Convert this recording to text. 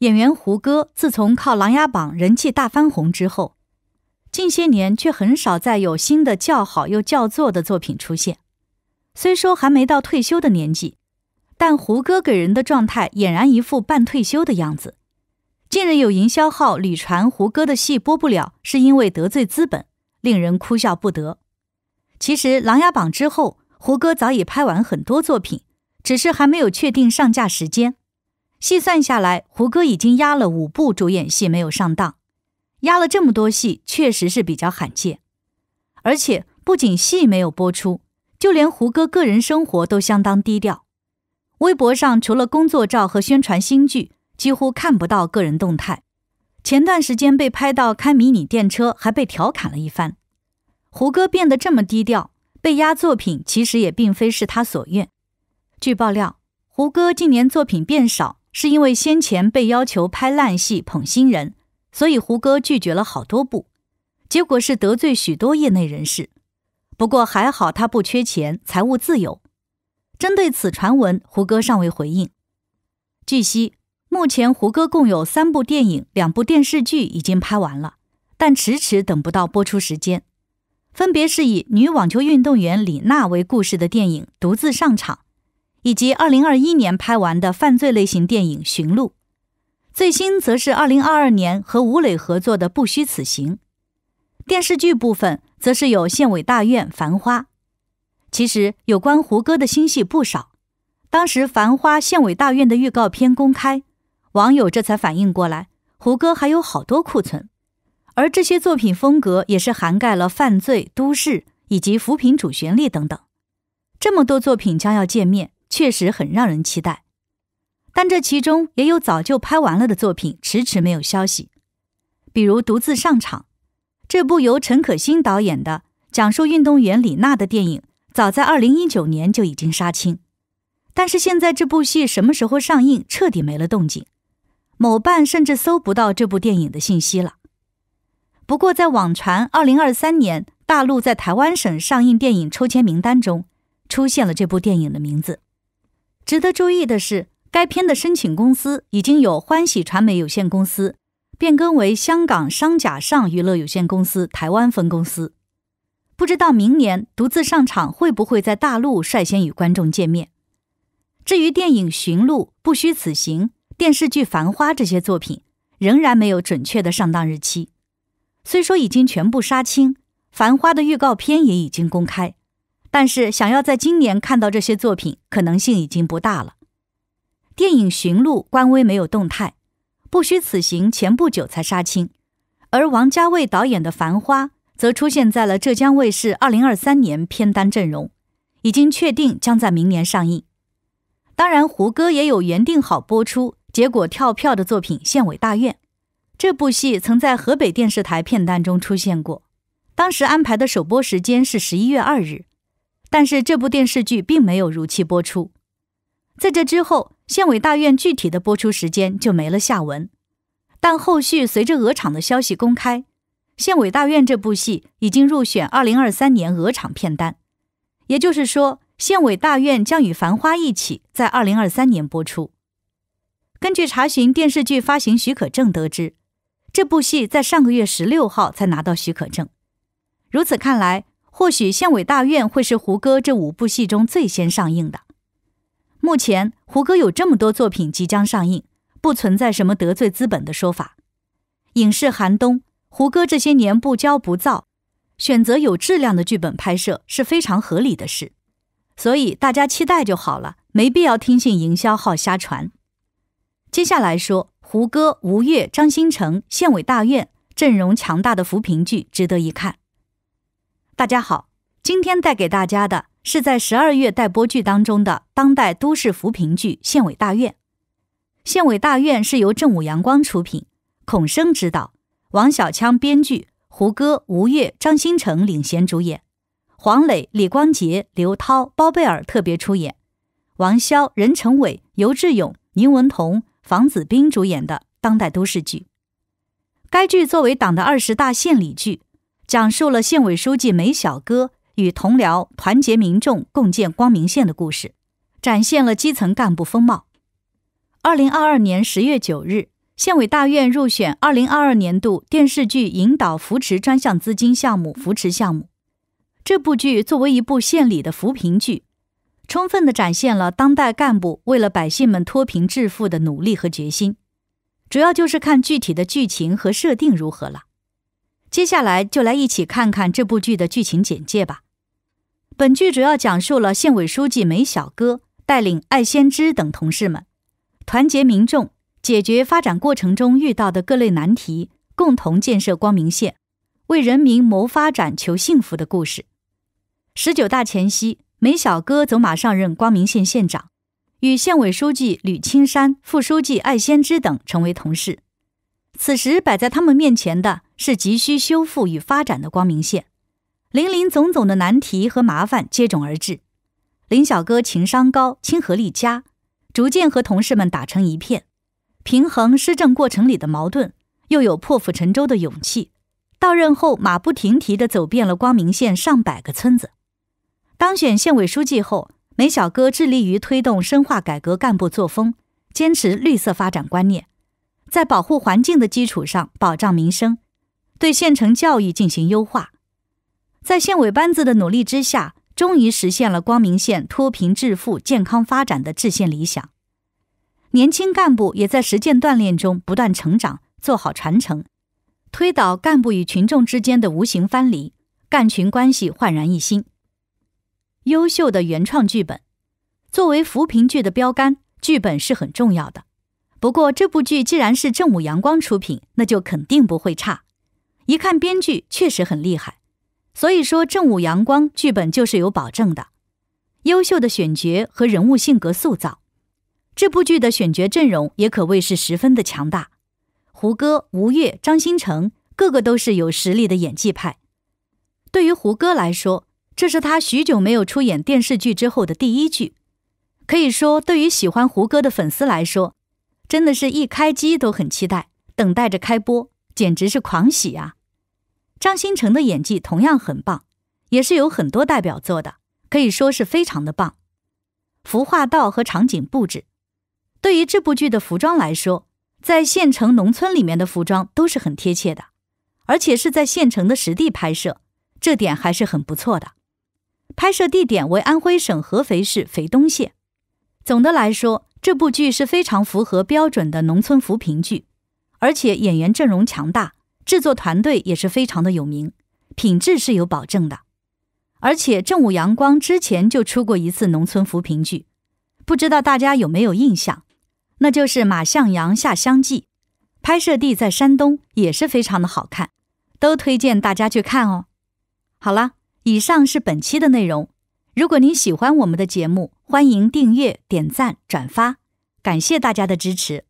演员胡歌自从靠《琅琊榜》人气大翻红之后，近些年却很少再有新的叫好又叫座的作品出现。虽说还没到退休的年纪，但胡歌给人的状态俨然一副半退休的样子。近日有营销号屡传胡歌的戏播不了，是因为得罪资本，令人哭笑不得。其实《琅琊榜》之后，胡歌早已拍完很多作品，只是还没有确定上架时间。细算下来，胡歌已经压了五部主演戏没有上当，压了这么多戏确实是比较罕见。而且不仅戏没有播出，就连胡歌个人生活都相当低调。微博上除了工作照和宣传新剧，几乎看不到个人动态。前段时间被拍到开迷你电车，还被调侃了一番。胡歌变得这么低调，被压作品其实也并非是他所愿。据爆料，胡歌近年作品变少。是因为先前被要求拍烂戏捧新人，所以胡歌拒绝了好多部，结果是得罪许多业内人士。不过还好他不缺钱，财务自由。针对此传闻，胡歌尚未回应。据悉，目前胡歌共有三部电影、两部电视剧已经拍完了，但迟迟等不到播出时间。分别是以女网球运动员李娜为故事的电影《独自上场》。以及二零二一年拍完的犯罪类型电影《寻路》，最新则是二零二二年和吴磊合作的《不虚此行》。电视剧部分则是有《县委大院》《繁花》。其实有关胡歌的新戏不少。当时《繁花》《县委大院》的预告片公开，网友这才反应过来，胡歌还有好多库存。而这些作品风格也是涵盖了犯罪、都市以及扶贫主旋律等等。这么多作品将要见面。确实很让人期待，但这其中也有早就拍完了的作品迟迟没有消息，比如《独自上场》这部由陈可辛导演的讲述运动员李娜的电影，早在二零一九年就已经杀青，但是现在这部戏什么时候上映彻底没了动静，某办甚至搜不到这部电影的信息了。不过在网传二零二三年大陆在台湾省上映电影抽签名单中，出现了这部电影的名字。值得注意的是，该片的申请公司已经有欢喜传媒有限公司变更为香港商甲上娱乐有限公司台湾分公司。不知道明年独自上场会不会在大陆率先与观众见面？至于电影《寻路》《不虚此行》、电视剧《繁花》这些作品，仍然没有准确的上档日期。虽说已经全部杀青，《繁花》的预告片也已经公开。但是想要在今年看到这些作品可能性已经不大了。电影《寻路》官微没有动态，《不虚此行》前不久才杀青，而王家卫导演的《繁花》则出现在了浙江卫视2023年片单阵容，已经确定将在明年上映。当然，胡歌也有原定好播出结果跳票的作品《县委大院》，这部戏曾在河北电视台片单中出现过，当时安排的首播时间是十一月二日。但是这部电视剧并没有如期播出，在这之后，县委大院具体的播出时间就没了下文。但后续随着鹅厂的消息公开，县委大院这部戏已经入选2023年鹅厂片单，也就是说，县委大院将与《繁花》一起在2023年播出。根据查询电视剧发行许可证得知，这部戏在上个月十六号才拿到许可证。如此看来。或许县委大院会是胡歌这五部戏中最先上映的。目前胡歌有这么多作品即将上映，不存在什么得罪资本的说法。影视寒冬，胡歌这些年不骄不躁，选择有质量的剧本拍摄是非常合理的事。所以大家期待就好了，没必要听信营销号瞎传。接下来说胡歌、吴越、张新成、县委大院阵容强大的扶贫剧，值得一看。大家好，今天带给大家的是在十二月待播剧当中的当代都市扶贫剧《县委大院》。《县委大院》是由正午阳光出品，孔笙执导，王小枪编剧，胡歌、吴越、张新成领衔主演，黄磊、李光洁、刘涛、包贝尔特别出演，王骁、任成伟、尤志勇、宁文彤、房子斌主演的当代都市剧。该剧作为党的二十大献礼剧。讲述了县委书记梅小哥与同僚团结民众共建光明县的故事，展现了基层干部风貌。二零二二年十月九日，县委大院入选二零二二年度电视剧引导扶持专项资金项目扶持项目。这部剧作为一部县里的扶贫剧，充分的展现了当代干部为了百姓们脱贫致富的努力和决心。主要就是看具体的剧情和设定如何了。接下来就来一起看看这部剧的剧情简介吧。本剧主要讲述了县委书记梅小哥带领艾先知等同事们，团结民众，解决发展过程中遇到的各类难题，共同建设光明县，为人民谋发展、求幸福的故事。十九大前夕，梅小哥走马上任光明县县长，与县委书记吕青山、副书记艾先知等成为同事。此时摆在他们面前的。是急需修复与发展的光明县，林林总总的难题和麻烦接踵而至。林小哥情商高，亲和力佳，逐渐和同事们打成一片，平衡施政过程里的矛盾，又有破釜沉舟的勇气。到任后，马不停蹄地走遍了光明县上百个村子。当选县委书记后，梅小哥致力于推动深化改革、干部作风，坚持绿色发展观念，在保护环境的基础上保障民生。对县城教育进行优化，在县委班子的努力之下，终于实现了光明县脱贫致富、健康发展的治县理想。年轻干部也在实践锻炼中不断成长，做好传承，推倒干部与群众之间的无形藩篱，干群关系焕然一新。优秀的原创剧本，作为扶贫剧的标杆，剧本是很重要的。不过，这部剧既然是正午阳光出品，那就肯定不会差。一看编剧确实很厉害，所以说正午阳光剧本就是有保证的，优秀的选角和人物性格塑造，这部剧的选角阵容也可谓是十分的强大。胡歌、吴越、张新成，个个都是有实力的演技派。对于胡歌来说，这是他许久没有出演电视剧之后的第一剧，可以说对于喜欢胡歌的粉丝来说，真的是一开机都很期待，等待着开播，简直是狂喜啊！张新成的演技同样很棒，也是有很多代表作的，可以说是非常的棒。服化道和场景布置，对于这部剧的服装来说，在县城农村里面的服装都是很贴切的，而且是在县城的实地拍摄，这点还是很不错的。拍摄地点为安徽省合肥市肥东县。总的来说，这部剧是非常符合标准的农村扶贫剧，而且演员阵容强大。制作团队也是非常的有名，品质是有保证的，而且正午阳光之前就出过一次农村扶贫剧，不知道大家有没有印象？那就是《马向阳下乡记》，拍摄地在山东，也是非常的好看，都推荐大家去看哦。好了，以上是本期的内容。如果您喜欢我们的节目，欢迎订阅、点赞、转发，感谢大家的支持。